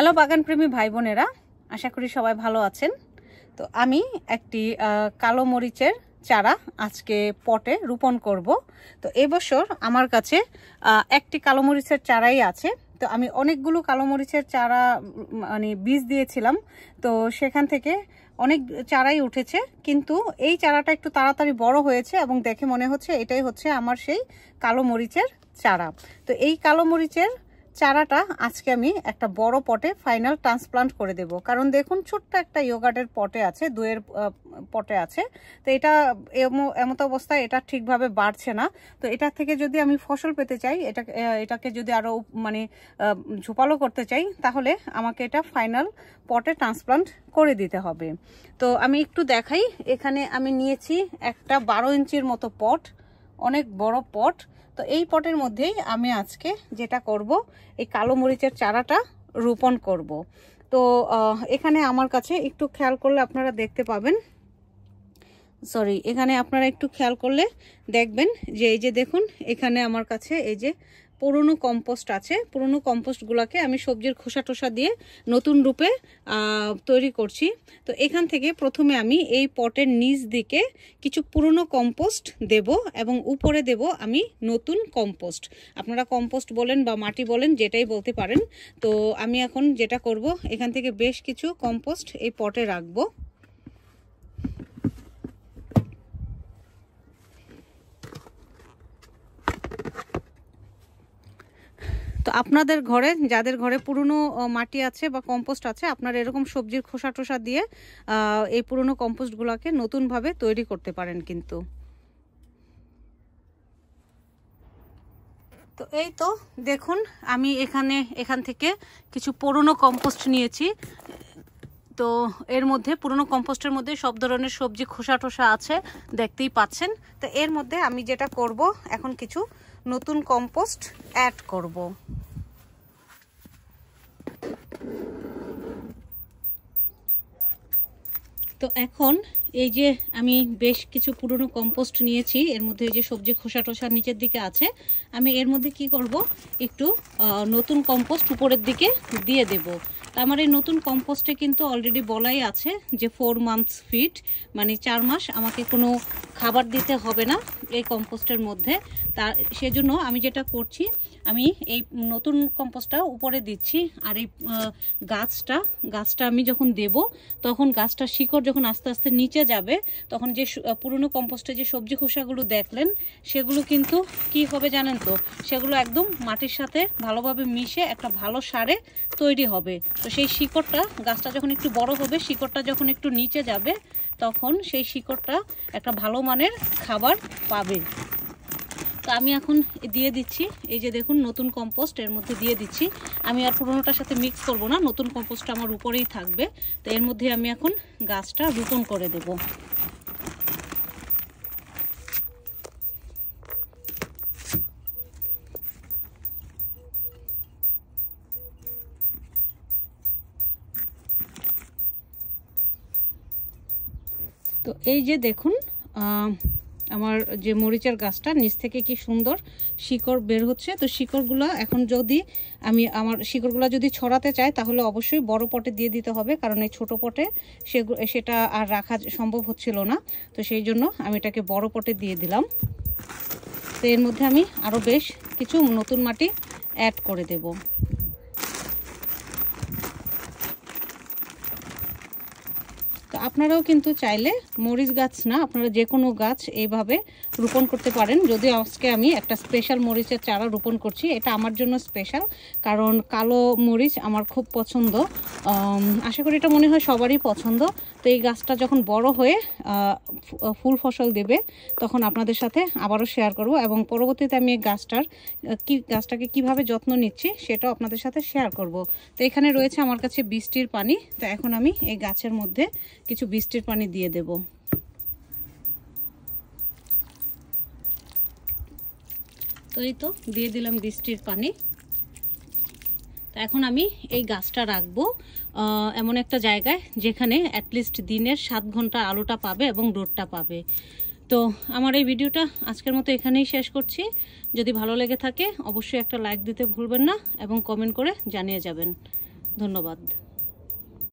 Hello বাগানপ্রেমী ভাই বোনেরা আশা করি সবাই ভালো আছেন তো আমি একটি কালো মরিচের চারা আজকে পটে রোপণ করব তো এবছর আমার কাছে একটি কালো মরিচের চারাই আছে তো আমি অনেকগুলো কালো মরিচের চারা মানে বীজ দিয়েছিলাম তো সেখান থেকে অনেক চারাই উঠেছে কিন্তু এই চারাটা একটু তাড়াতাড়ি বড় হয়েছে এবং দেখে মনে হচ্ছে এটাই হচ্ছে আমার সেই কালো মরিচের চারা তো এই কালো মরিচের চারাটা আজকে আমি একটা বড় পটে ফাইনাল ট্রান্সপ্লান্ট করে দেব কারণ দেখুন ছোট্ট একটা ইয়োগাটের পটে আছে দুয়ের পটে আছে তো এটা এমতো অবস্থায় এটা ঠিকভাবে বাড়ছে না তো এটা থেকে যদি আমি ফসল পেতে চাই এটা এটাকে যদি আরও মানে ঝোপালো করতে চাই তাহলে আমাকে এটা ফাইনাল পটে ট্রান্সপ্লান্ট করে দিতে হবে তো আমি একটু দেখাই এখানে আমি নিয়েছি একটা বারো ইঞ্চির মতো পট অনেক বড় পট তো এই পটের মধ্যেই আমি আজকে যেটা করব এই কালো মরিচের চারাটা রোপণ করব। তো এখানে আমার কাছে একটু খেয়াল করলে আপনারা দেখতে পাবেন সরি এখানে আপনারা একটু খেয়াল করলে দেখবেন যে এই যে দেখুন এখানে আমার কাছে এই যে পুরনো কম্পোস্ট আছে পুরনো কম্পোস্টগুলোকে আমি সবজির খোসা টোসা দিয়ে নতুন রূপে তৈরি করছি তো এখান থেকে প্রথমে আমি এই পটের নিচ দিকে কিছু পুরনো কম্পোস্ট দেব এবং উপরে দেব আমি নতুন কম্পোস্ট আপনারা কম্পোস্ট বলেন বা মাটি বলেন যেটাই বলতে পারেন তো আমি এখন যেটা করব এখান থেকে বেশ কিছু কম্পোস্ট এই পটে রাখবো তো আপনাদের ঘরে যাদের ঘরে পুরনো মাটি আছে বা কম্পোস্ট আছে আপনারা এরকম সবজির খোসা টোসা দিয়ে এই পুরনো কম্পোস্টগুলোকে নতুনভাবে তৈরি করতে পারেন কিন্তু তো এই তো দেখুন আমি এখানে এখান থেকে কিছু পুরনো কম্পোস্ট নিয়েছি তো এর মধ্যে পুরনো কম্পোস্টের মধ্যে সব ধরনের সবজি খোসা টোসা আছে দেখতেই পাচ্ছেন তো এর মধ্যে আমি যেটা করব এখন কিছু নতুন কম্পোস্ট অ্যাড করব। তো এখন এই যে আমি বেশ কিছু পুরনো কম্পোস্ট নিয়েছি এর মধ্যে এই যে সবজি খোসা টোসা নিচের দিকে আছে আমি এর মধ্যে কি করব একটু নতুন কম্পোস্ট উপরের দিকে দিয়ে দেবো আমার এই নতুন কম্পোস্টে কিন্তু অলরেডি বলাই আছে যে ফোর মান্থস ফিট মানে চার মাস আমাকে কোনো খাবার দিতে হবে না এই কম্পোস্টের মধ্যে তার সেজন্য আমি যেটা করছি আমি এই নতুন কম্পোস্টটা উপরে দিচ্ছি আর এই গাছটা গাছটা আমি যখন দেব তখন গাছটা শিকড় যখন আস্তে আস্তে নিচে যাবে তখন যে পুরনো কম্পোস্টে যে সবজি খোসাগুলো দেখলেন সেগুলো কিন্তু কি হবে জানেন তো সেগুলো একদম মাটির সাথে ভালোভাবে মিশে একটা ভালো সারে তৈরি হবে তো তো সেই শিকড়টা গাছটা যখন একটু বড় হবে শিকড়টা যখন একটু নিচে যাবে তখন সেই শিকড়টা একটা ভালো মানের খাবার পাবে তো আমি এখন দিয়ে দিচ্ছি এই যে দেখুন নতুন কম্পোস্ট এর মধ্যে দিয়ে দিচ্ছি আমি আর পুরোনোটার সাথে মিক্স করব না নতুন কম্পোস্টটা আমার উপরেই থাকবে তো এর মধ্যে আমি এখন গাছটা রোপণ করে দেবো তো এই যে দেখুন আমার যে মরিচের গাছটা নিচ থেকে কি সুন্দর শিকড় বের হচ্ছে তো শিকড়গুলো এখন যদি আমি আমার শিকড়গুলো যদি ছড়াতে চাই তাহলে অবশ্যই বড় পটে দিয়ে দিতে হবে কারণ এই ছোটো পটে সে সেটা আর রাখা সম্ভব হচ্ছিল না তো সেই জন্য আমি এটাকে বড় পটে দিয়ে দিলাম তো এর মধ্যে আমি আরও বেশ কিছু নতুন মাটি অ্যাড করে দেবো আপনারাও কিন্তু চাইলে মরিচ গাছ না আপনারা যে কোনো গাছ এইভাবে রোপণ করতে পারেন যদি আজকে আমি একটা স্পেশাল মরিচের চারা রোপণ করছি এটা আমার জন্য স্পেশাল কারণ কালো মরিচ আমার খুব পছন্দ আশা করি এটা মনে হয় সবারই পছন্দ তো এই গাছটা যখন বড় হয়ে ফুল ফসল দেবে তখন আপনাদের সাথে আবারও শেয়ার করব এবং পরবর্তীতে আমি এই গাছটার কি গাছটাকে কিভাবে যত্ন নিচ্ছি সেটাও আপনাদের সাথে শেয়ার করব তো এখানে রয়েছে আমার কাছে বৃষ্টির পানি তো এখন আমি এই গাছের মধ্যে কিছু বৃষ্টির পানি দিয়ে দেব তো এই তো দিয়ে দিলাম বৃষ্টির পানি এখন আমি এই গাছটা রাখবো এমন একটা জায়গায় যেখানে অ্যাটলিস্ট দিনের সাত ঘন্টা আলোটা পাবে এবং রোডটা পাবে তো আমার এই ভিডিওটা আজকের মতো এখানেই শেষ করছি যদি ভালো লেগে থাকে অবশ্যই একটা লাইক দিতে ভুলবেন না এবং কমেন্ট করে জানিয়ে যাবেন ধন্যবাদ